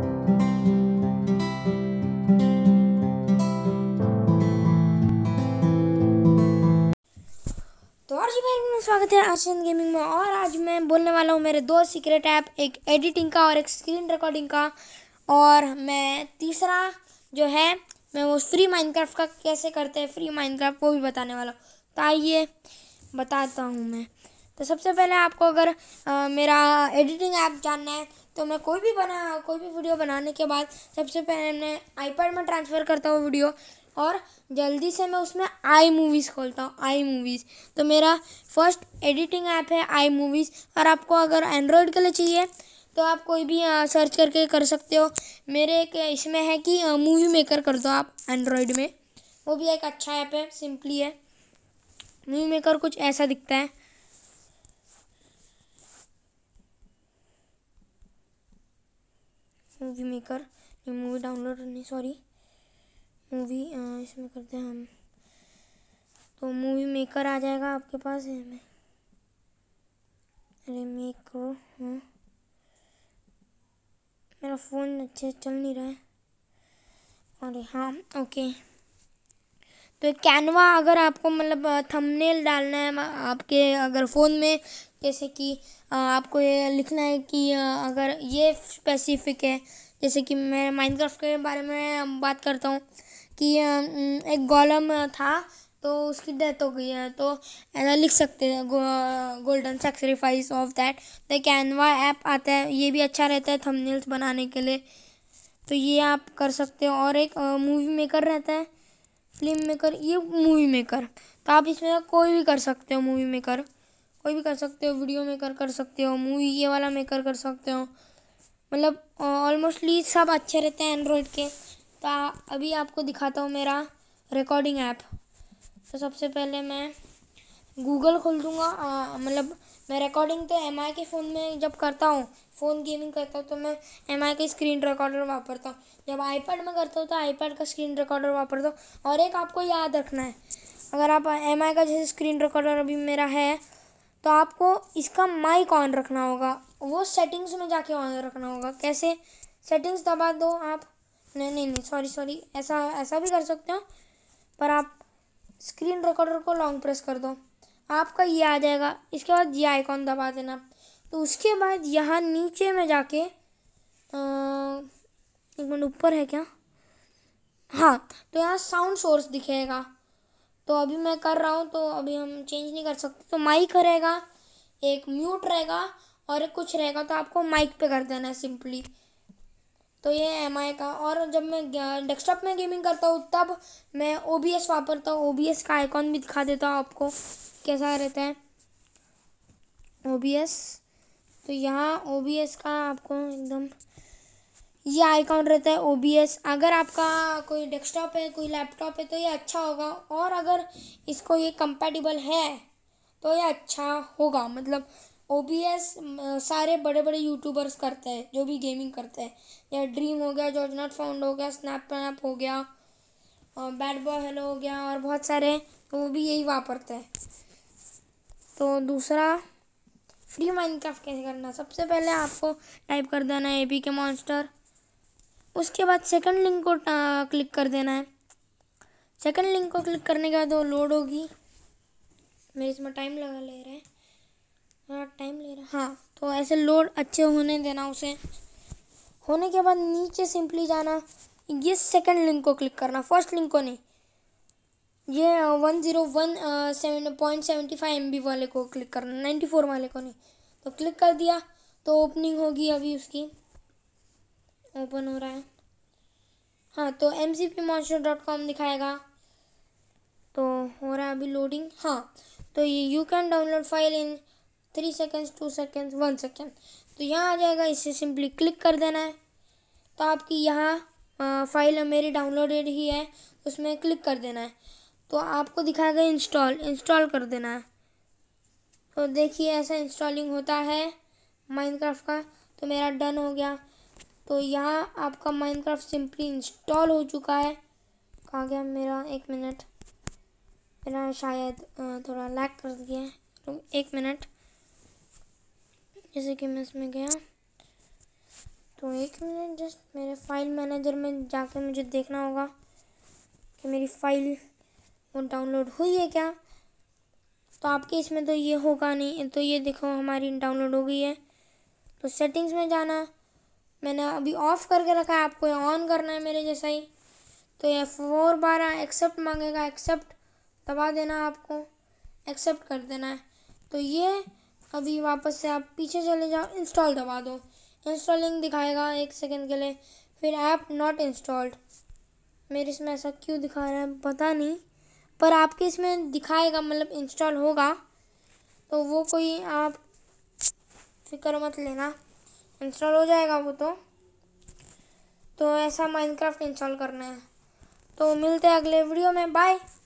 तो स्वागत है आशन गेमिंग में और आज मैं बोलने वाला हूँ मेरे दो सीक्रेट ऐप एक एडिटिंग का और एक स्क्रीन रिकॉर्डिंग का और मैं तीसरा जो है मैं वो फ्री माइनक्राफ्ट का कैसे करते हैं फ्री माइनक्राफ्ट वो भी बताने वाला हूँ तो आइए बताता हूँ मैं तो सबसे पहले आपको अगर आ, मेरा एडिटिंग ऐप जानना है तो मैं कोई भी बना कोई भी वीडियो बनाने के बाद सबसे पहले मैं आईपैड में ट्रांसफ़र करता हूँ वीडियो और जल्दी से मैं उसमें आई मूवीज़ खोलता हूँ आई मूवीज़ तो मेरा फर्स्ट एडिटिंग ऐप है आई मूवीज़ और आपको अगर एंड्रॉयड के लिए चाहिए तो आप कोई भी आ, सर्च करके कर सकते हो मेरे एक इसमें है कि मूवी मेकर कर दो आप एंड्रॉयड में वो भी एक अच्छा ऐप है सिंपली है मूवी मेकर कुछ ऐसा दिखता है मूवी मेकर मूवी डाउनलोड नहीं सॉरी मूवी इसमें करते हैं हम तो मूवी मेकर आ जाएगा आपके पास इसमें अरे मेक हाँ मेरा फ़ोन अच्छे चल नहीं रहा है अरे हाँ ओके तो कैनवा अगर आपको मतलब थंबनेल डालना है आपके अगर फ़ोन में जैसे कि आपको ये लिखना है कि अगर ये स्पेसिफिक है जैसे कि मैं माइनक्राफ्ट के बारे में बात करता हूँ कि एक गोलम था तो उसकी डेथ हो गई है तो ऐसा लिख सकते हैं golden sacrifice of that the Canva app आता है ये भी अच्छा रहता है थंबनेल्स बनाने के लिए तो ये आप कर सकते हो और एक मूवी मेकर रहता है फिल्म मेकर ये मूवी मेकर तो आप इसमें कोई भी कर सकते हो मूवी मेकर कोई भी कर सकते हो वीडियो मेकर कर सकते हो मूवी ये वाला मेकर कर सकते हो मतलब ऑलमोस्टली सब अच्छे रहते हैं एंड्रॉयड के तो अभी आपको दिखाता हूँ मेरा रिकॉर्डिंग ऐप तो सबसे पहले मैं गूगल खोल दूँगा मतलब मैं रिकॉर्डिंग तो एम के फ़ोन में जब करता हूँ फ़ोन गेमिंग करता हूँ तो मैं एम के स्क्रीन रिकॉर्डर वापरता हूँ जब आईपैड में करता हूँ तो आईपैड का स्क्रीन रिकॉर्डर वापरता हूँ और एक आपको याद रखना है अगर आप एम का जैसे स्क्रीन रिकॉर्डर अभी मेरा है तो आपको इसका माइक ऑन रखना होगा वो सेटिंग्स में जाके ऑन रखना होगा कैसे सेटिंग्स दबा दो आप नहीं नहीं नहीं सॉरी सॉरी ऐसा ऐसा भी कर सकते हो पर आप स्क्रीन रिकॉर्डर को लॉन्ग प्रेस कर दो आपका ये आ जाएगा इसके बाद ये आइकॉन दबा देना तो उसके बाद यहाँ नीचे में जाके एक मिनट ऊपर है क्या हाँ तो यहाँ साउंड सोर्स दिखेगा तो अभी मैं कर रहा हूँ तो अभी हम चेंज नहीं कर सकते तो माइक रहेगा एक म्यूट रहेगा और एक कुछ रहेगा तो आपको माइक पे कर देना है सिंपली तो ये एम आई का और जब मैं डेस्कटॉप में गेमिंग करता हूँ तब मैं ओ बी एस वापरता हूँ ओ बी एस का आइकॉन भी दिखा देता हूँ आपको कैसा रहता है ओ तो यहाँ ओ का आपको एकदम ये आइकॉन रहता है ओ अगर आपका कोई डेस्कटॉप है कोई लैपटॉप है तो ये अच्छा होगा और अगर इसको ये कंपेटिबल है तो ये अच्छा होगा मतलब ओ सारे बड़े बड़े यूट्यूबर्स करते हैं जो भी गेमिंग करते हैं या ड्रीम हो गया जॉर्ज नॉट फाउंड हो गया स्नैप हो गया और बैट बॉय हेलो हो गया और बहुत सारे वो भी यही वापरते हैं तो दूसरा फ्री माइनक्राफ्ट कैसे करना सबसे पहले आपको टाइप कर देना है ए के मॉन्स्टर उसके बाद सेकंड लिंक को क्लिक कर देना है सेकंड लिंक को क्लिक करने के बाद वो लोड होगी मेरे इसमें टाइम लगा ले रहे हैं हाँ टाइम ले रहे हैं हाँ तो ऐसे लोड अच्छे होने देना उसे होने के बाद नीचे सिंपली जाना ये सेकंड लिंक को क्लिक करना फर्स्ट लिंक को नहीं ये one zero one seven point seventy five M B वाले को क्लिक करना नाइन्टी फोर वाले को नहीं तो क्लिक कर दिया तो ओपनिंग होगी अभी उसकी ओपन हो रहा है हाँ तो M C P monster dot com दिखाएगा तो हो रहा है अभी लोडिंग हाँ तो ये you can download file in three seconds two seconds one second तो यहाँ आ जाएगा इसे सिंपली क्लिक कर देना है तो आपकी यहाँ फाइल मेरी डाउनलोडेड ही है उसमें क्लिक कर देना है तो आपको दिखाएगा इंस्टॉल इंस्टॉल कर देना है तो देखिए ऐसा इंस्टॉलिंग होता है माइनक्राफ्ट का तो मेरा डन हो गया तो यहाँ आपका माइनक्राफ्ट सिंपली इंस्टॉल हो चुका है कहा गया मेरा एक मिनट मेरा शायद थोड़ा लैग कर दिया है तो एक मिनट जैसे कि मैं इसमें गया तो एक मिनट जस्ट मेरे फाइल मैनेजर में जाके मुझे देखना होगा कि मेरी फाइल वो डाउनलोड हुई है क्या तो आपके इसमें तो ये होगा नहीं तो ये देखो हमारी डाउनलोड हो गई है तो सेटिंग्स में जाना मैंने अभी ऑफ़ करके रखा है आपको ऑन करना है मेरे जैसा ही तो ये फोर बारह एक्सेप्ट मांगेगा एक्सेप्ट दबा देना आपको एक्सेप्ट कर देना है तो ये अभी वापस से आप पीछे चले जाओ इंस्टॉल दबा दो इंस्टॉलिंग दिखाएगा एक सेकंड के लिए फिर ऐप नॉट इंस्टॉल्ड मेरे इसमें ऐसा क्यों दिखा रहा है पता नहीं पर आपके इसमें दिखाएगा मतलब इंस्टॉल होगा तो वो कोई आप फिक्र मत लेना इंस्टॉल हो जाएगा वो तो तो ऐसा माइनक्राफ्ट इंस्टॉल करना है तो मिलते हैं अगले वीडियो में बाय